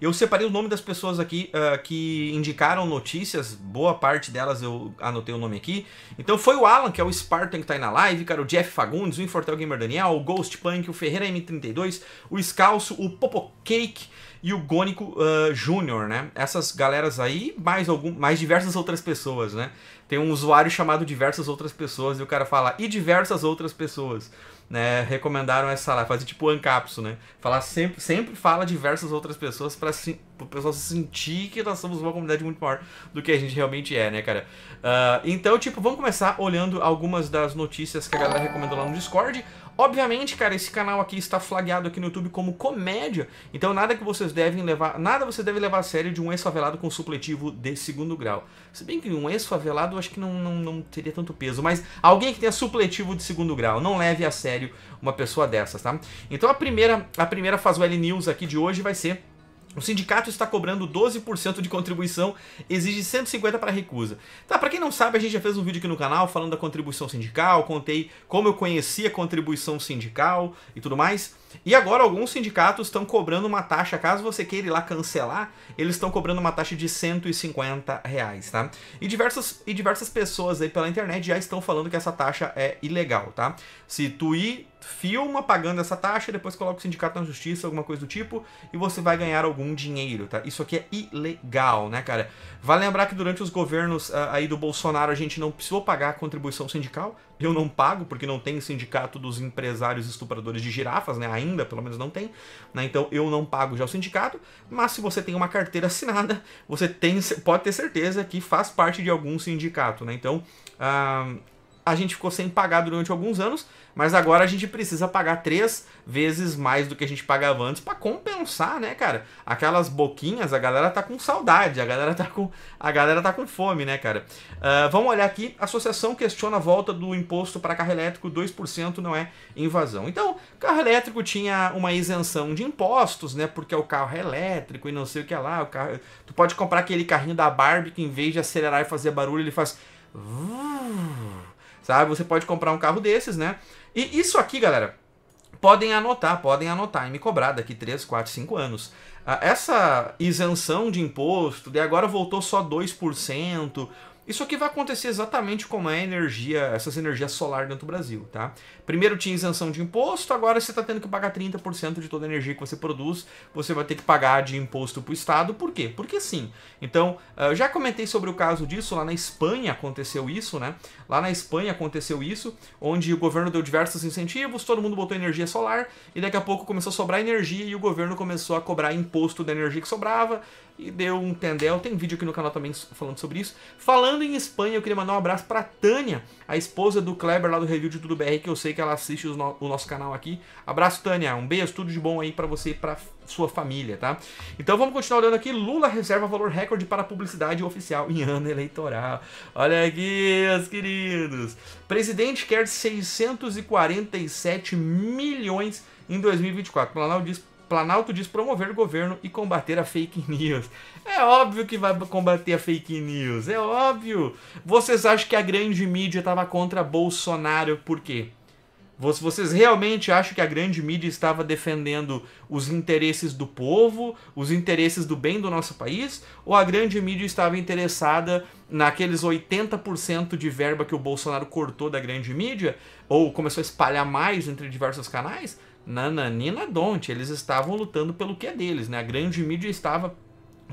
Eu separei o nome das pessoas aqui uh, que indicaram notícias, boa parte delas eu anotei o nome aqui. Então foi o Alan, que é o Spartan que tá aí na live, cara, o Jeff Fagundes, o Infortel Gamer Daniel, o Ghost Punk, o Ferreira M32, o Scalço, o Popo Cake e o Gônico uh, Júnior, né? Essas galeras aí, mais, algum, mais diversas outras pessoas, né? tem um usuário chamado diversas outras pessoas e o cara fala e diversas outras pessoas. Né, recomendaram essa lá, fazer tipo ancapso, né? Falar sempre, sempre fala diversas outras pessoas para o pessoal sentir que nós somos uma comunidade muito maior do que a gente realmente é, né, cara? Uh, então, tipo, vamos começar olhando algumas das notícias que a galera recomendou lá no Discord. Obviamente, cara, esse canal aqui está flagueado aqui no YouTube como comédia, então nada que vocês devem levar, nada você deve levar a sério de um ex-favelado com supletivo de segundo grau. Se bem que um ex-favelado eu acho que não, não, não teria tanto peso, mas alguém que tenha supletivo de segundo grau, não leve a sério uma pessoa dessas, tá? Então a primeira, a primeira Faz News aqui de hoje vai ser o sindicato está cobrando 12% de contribuição, exige 150 para recusa. Tá, para quem não sabe, a gente já fez um vídeo aqui no canal falando da contribuição sindical, contei como eu conhecia a contribuição sindical e tudo mais. E agora alguns sindicatos estão cobrando uma taxa, caso você queira ir lá cancelar, eles estão cobrando uma taxa de 150 reais, tá? E diversas, e diversas pessoas aí pela internet já estão falando que essa taxa é ilegal, tá? Se tu ir filma pagando essa taxa, depois coloca o sindicato na justiça, alguma coisa do tipo, e você vai ganhar algum dinheiro, tá? Isso aqui é ilegal, né, cara? Vale lembrar que durante os governos uh, aí do Bolsonaro a gente não precisou pagar a contribuição sindical. Eu não pago, porque não tem sindicato dos empresários estupradores de girafas, né? Ainda, pelo menos não tem. Né? Então eu não pago já o sindicato, mas se você tem uma carteira assinada, você tem, pode ter certeza que faz parte de algum sindicato, né? Então. Uh, a gente ficou sem pagar durante alguns anos, mas agora a gente precisa pagar três vezes mais do que a gente pagava antes para compensar, né, cara? Aquelas boquinhas, a galera tá com saudade, a galera tá com, a galera tá com fome, né, cara? Uh, vamos olhar aqui, a associação questiona a volta do imposto para carro elétrico, 2% não é invasão. Então, carro elétrico tinha uma isenção de impostos, né, porque é o carro elétrico e não sei o que é lá, o carro... tu pode comprar aquele carrinho da Barbie que em vez de acelerar e fazer barulho, ele faz sabe? Você pode comprar um carro desses, né? E isso aqui, galera, podem anotar, podem anotar e me cobrar daqui 3, 4, 5 anos. Ah, essa isenção de imposto, de agora voltou só 2%, isso aqui vai acontecer exatamente como é a energia, essas energias solar dentro do Brasil, tá? Primeiro tinha isenção de imposto, agora você está tendo que pagar 30% de toda a energia que você produz, você vai ter que pagar de imposto para o Estado. Por quê? Porque sim. Então, ah, já comentei sobre o caso disso, lá na Espanha aconteceu isso, né? Lá na Espanha aconteceu isso, onde o governo deu diversos incentivos, todo mundo botou energia solar, e daqui a pouco começou a sobrar energia e o governo começou a cobrar imposto da energia que sobrava, e deu um tendel. Tem vídeo aqui no canal também falando sobre isso. Falando Falando em Espanha, eu queria mandar um abraço pra Tânia, a esposa do Kleber lá do Review de Tudo BR, que eu sei que ela assiste no o nosso canal aqui. Abraço, Tânia. Um beijo, tudo de bom aí para você e pra sua família, tá? Então vamos continuar olhando aqui. Lula reserva valor recorde para publicidade oficial em ano eleitoral. Olha aqui, meus queridos. Presidente quer 647 milhões em 2024. O Planalto diz Planalto diz promover governo e combater a fake news. É óbvio que vai combater a fake news, é óbvio. Vocês acham que a grande mídia estava contra Bolsonaro por quê? Vocês realmente acham que a grande mídia estava defendendo os interesses do povo, os interesses do bem do nosso país? Ou a grande mídia estava interessada naqueles 80% de verba que o Bolsonaro cortou da grande mídia? Ou começou a espalhar mais entre diversos canais? Nananina Donte, Don't, eles estavam lutando pelo que é deles, né? A grande mídia estava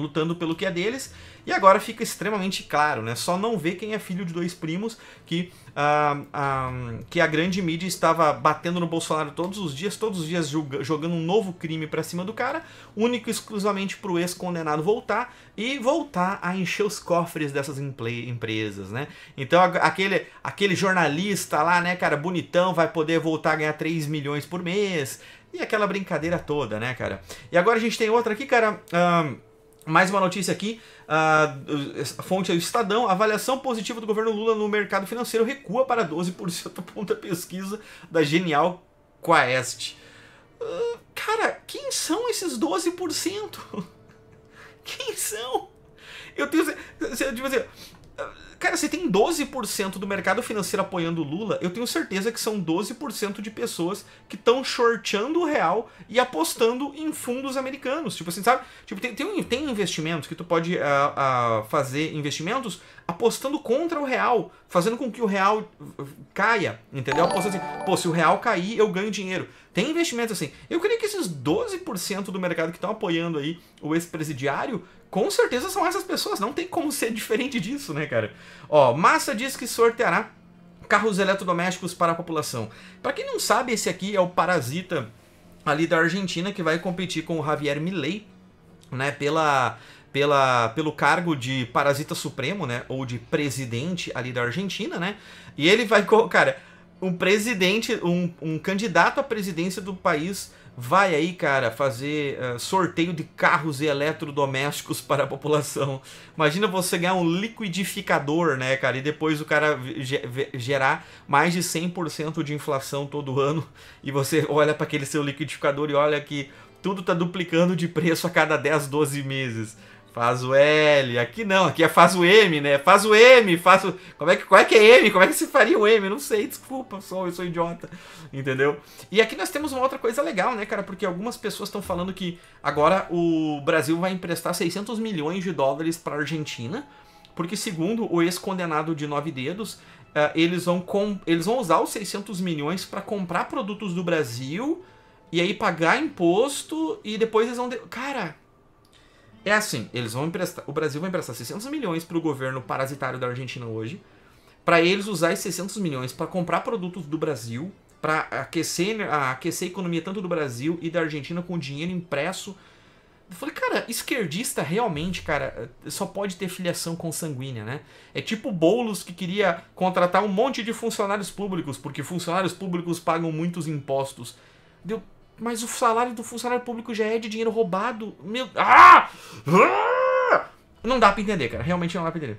lutando pelo que é deles. E agora fica extremamente claro, né? Só não vê quem é filho de dois primos que, ah, ah, que a grande mídia estava batendo no Bolsonaro todos os dias, todos os dias jogando um novo crime para cima do cara, único e exclusivamente pro ex-condenado voltar e voltar a encher os cofres dessas empresas, né? Então aquele, aquele jornalista lá, né, cara, bonitão, vai poder voltar a ganhar 3 milhões por mês e aquela brincadeira toda, né, cara? E agora a gente tem outra aqui, cara... Ah, mais uma notícia aqui, a fonte é o Estadão. A avaliação positiva do governo Lula no mercado financeiro recua para 12% ponto da pesquisa da Genial Quest. Uh, ah, cara, quem são esses 12%? quem são? Eu tenho. Tipo assim, Cara, você tem 12% do mercado financeiro apoiando o Lula, eu tenho certeza que são 12% de pessoas que estão shortando o real e apostando em fundos americanos. Tipo assim, sabe? Tipo, tem, tem, tem investimentos que tu pode uh, uh, fazer investimentos apostando contra o real, fazendo com que o real ah, caia, entendeu? Apostando assim, pô, se o real cair, eu ganho dinheiro. Tem investimentos assim. Eu queria que esses 12% do mercado que estão apoiando aí o ex-presidiário com certeza são essas pessoas, não tem como ser diferente disso, né, cara? Ó, Massa diz que sorteará carros eletrodomésticos para a população. Para quem não sabe, esse aqui é o parasita ali da Argentina que vai competir com o Javier Milei, né, pela pela, pelo cargo de parasita supremo, né? Ou de presidente ali da Argentina, né? E ele vai. Cara, um presidente, um, um candidato à presidência do país vai aí, cara, fazer uh, sorteio de carros e eletrodomésticos para a população. Imagina você ganhar um liquidificador, né, cara, e depois o cara gerar mais de 100% de inflação todo ano e você olha para aquele seu liquidificador e olha que tudo tá duplicando de preço a cada 10, 12 meses. Faz o L. Aqui não, aqui é faz o M, né? Faz o M, faz o. Como é que, qual é que é M? Como é que se faria o M? Eu não sei, desculpa, sou, eu sou idiota. Entendeu? E aqui nós temos uma outra coisa legal, né, cara? Porque algumas pessoas estão falando que agora o Brasil vai emprestar 600 milhões de dólares para Argentina, porque segundo o ex-condenado de nove dedos, eh, eles, vão com... eles vão usar os 600 milhões para comprar produtos do Brasil e aí pagar imposto e depois eles vão. De... Cara é assim, eles vão emprestar, o Brasil vai emprestar 600 milhões para o governo parasitário da Argentina hoje, para eles usar esses 600 milhões para comprar produtos do Brasil, para aquecer, né, aquecer a economia tanto do Brasil e da Argentina com dinheiro impresso. Eu falei, cara, esquerdista realmente, cara, só pode ter filiação consanguínea, né? É tipo Boulos que queria contratar um monte de funcionários públicos, porque funcionários públicos pagam muitos impostos. Deu, mas o salário do funcionário público já é de dinheiro roubado. Meu. Ah! ah! Não dá pra entender, cara. Realmente não dá pra entender.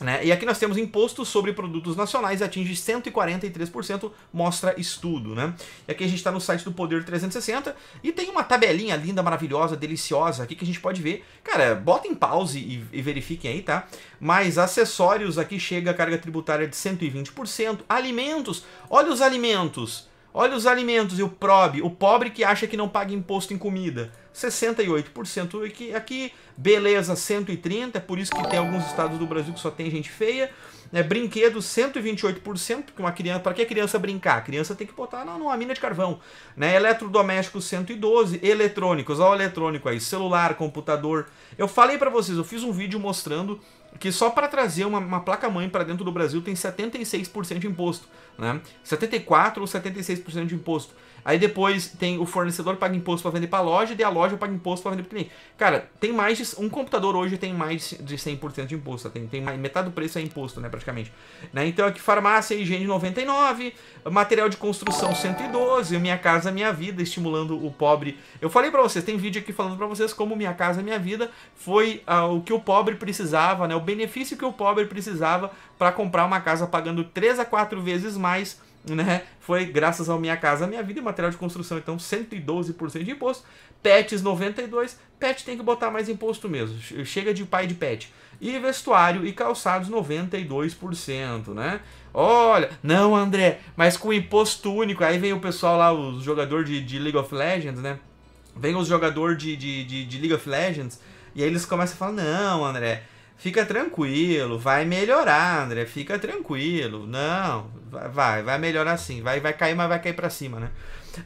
Né? E aqui nós temos imposto sobre produtos nacionais, atinge 143%, mostra estudo. Né? E aqui a gente está no site do Poder 360 e tem uma tabelinha linda, maravilhosa, deliciosa aqui que a gente pode ver. Cara, botem pause e, e verifiquem aí, tá? Mas acessórios aqui chega a carga tributária de 120%, alimentos, olha os alimentos. Olha os alimentos e o PROB, o pobre que acha que não paga imposto em comida. 68% aqui, aqui, beleza 130%, é por isso que tem alguns estados do Brasil que só tem gente feia. É, brinquedos 128%, porque uma criança, para que a criança brincar? A criança tem que botar não, numa mina de carvão, né? Eletrodomésticos 112, eletrônicos, olha o eletrônico aí, celular, computador. Eu falei para vocês, eu fiz um vídeo mostrando que só para trazer uma, uma placa-mãe para dentro do Brasil tem 76% de imposto, né? 74 ou 76% de imposto. Aí depois tem o fornecedor paga imposto para vender para a loja, e a loja paga imposto para vender para o cliente. Cara, tem mais de, um computador hoje tem mais de 100% de imposto, tem, tem mais, metade do preço é imposto, né, praticamente. Né? Então aqui farmácia e higiene 99, material de construção 112, minha casa, minha vida, estimulando o pobre. Eu falei para vocês, tem vídeo aqui falando para vocês como minha casa, minha vida foi ah, o que o pobre precisava, né? O benefício que o pobre precisava para comprar uma casa pagando 3 a 4 vezes mais né? Foi graças ao Minha Casa Minha Vida e material de construção, então 112% de imposto. PETs 92, PET tem que botar mais imposto mesmo. Chega de pai de PET. E vestuário e calçados 92%, né? Olha, não, André, mas com imposto único. Aí vem o pessoal lá, os jogadores de, de, League of Legends, né? Vem os jogadores de, de, de, de League of Legends e aí eles começam a falar: não, André, fica tranquilo, vai melhorar, André, fica tranquilo. Não, vai, vai melhorar sim, vai, vai cair, mas vai cair para cima, né?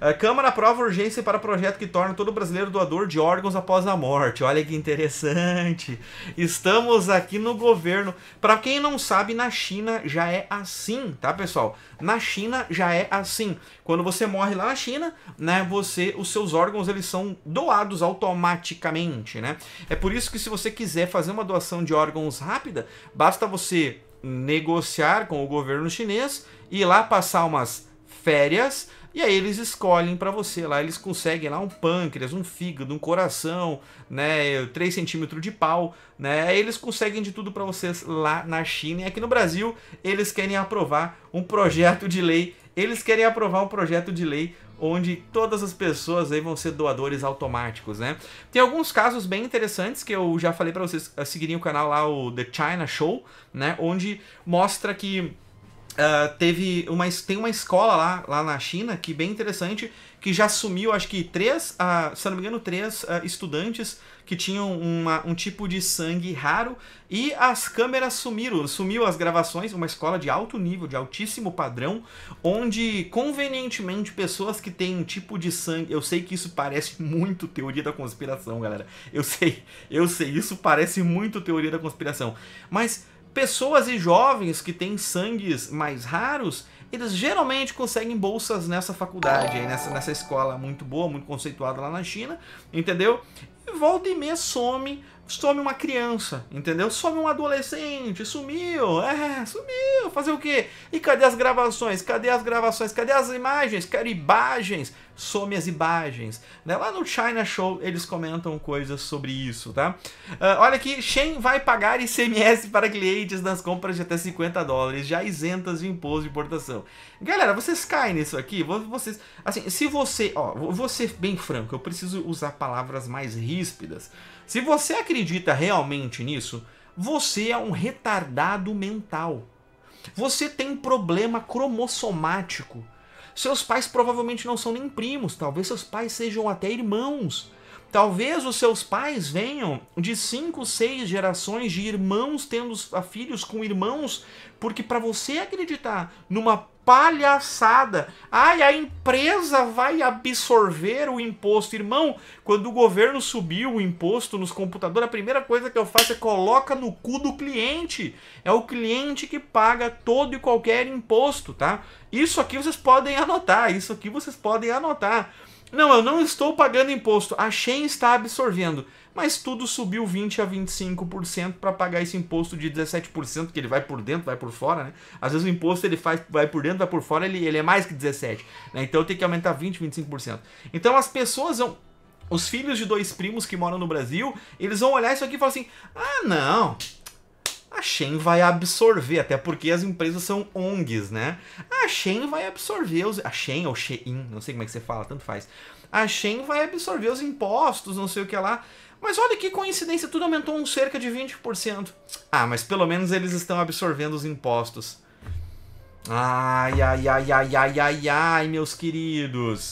A Câmara aprova urgência para projeto que torna todo brasileiro doador de órgãos após a morte. Olha que interessante. Estamos aqui no governo. Para quem não sabe, na China já é assim, tá, pessoal? Na China já é assim. Quando você morre lá na China, né, você os seus órgãos eles são doados automaticamente, né? É por isso que se você quiser fazer uma doação de órgãos rápida, basta você negociar com o governo chinês e lá passar umas férias. E aí eles escolhem para você lá, eles conseguem lá um pâncreas, um fígado, um coração, né, 3 centímetros de pau, né? eles conseguem de tudo para vocês lá na China. E aqui no Brasil, eles querem aprovar um projeto de lei, eles querem aprovar um projeto de lei onde todas as pessoas aí vão ser doadores automáticos, né? Tem alguns casos bem interessantes que eu já falei para vocês eh, seguirem o canal lá o The China Show, né, onde mostra que ah, teve uma, tem uma escola lá, lá na China que bem interessante que já assumiu acho que três uh, se não me engano três uh, estudantes que tinham uma, um tipo de sangue raro e as câmeras sumiram sumiu as gravações uma escola de alto nível de altíssimo padrão onde convenientemente pessoas que têm um tipo de sangue eu sei que isso parece muito teoria da conspiração galera eu sei eu sei isso parece muito teoria da conspiração mas Pessoas e jovens que têm sangues mais raros, eles geralmente conseguem bolsas nessa faculdade, nessa, nessa escola muito boa, muito conceituada lá na China, entendeu? E volta e meia some some uma criança, entendeu? Some um adolescente, sumiu, é, sumiu, fazer o quê? E cadê as gravações? Cadê as gravações? Cadê as imagens? Quero imagens, some as imagens. Né? Lá no China Show eles comentam coisas sobre isso, tá? Uh, olha aqui, Shen vai pagar ICMS para clientes nas compras de até 50 dólares, já isentas de imposto de importação. Galera, vocês caem nisso aqui, vocês, assim, se você, ó, vou ser bem franco, eu preciso usar palavras mais ríspidas, se você acredita realmente nisso, você é um retardado mental. Você tem problema cromossomático. Seus pais provavelmente não são nem primos, talvez seus pais sejam até irmãos. Talvez os seus pais venham de cinco, seis gerações de irmãos tendo filhos com irmãos, porque para você acreditar numa palhaçada, ai, a empresa vai absorver o imposto, irmão. Quando o governo subiu o imposto nos computadores, a primeira coisa que eu faço é coloca no cu do cliente. É o cliente que paga todo e qualquer imposto, tá? Isso aqui vocês podem anotar, isso aqui vocês podem anotar. Não, eu não estou pagando imposto, a Shen está absorvendo. Mas tudo subiu 20 a 25% para pagar esse imposto de 17%, que ele vai por dentro, vai por fora, né? Às vezes o imposto ele faz, vai por dentro, vai por fora, ele, ele é mais que 17, né? Então tem que aumentar 20, 25%. Então as pessoas vão os filhos de dois primos que moram no Brasil, eles vão olhar isso aqui e falar assim: "Ah, não a Shen vai absorver, até porque as empresas são ONGs, né? A Shen vai absorver os. A Shen ou Shein, não sei como é que você fala, tanto faz. A Shen vai absorver os impostos, não sei o que lá. Mas olha que coincidência, tudo aumentou um cerca de 20%. Ah, mas pelo menos eles estão absorvendo os impostos. Ai, ai, ai, ai, ai, ai, ai, meus queridos.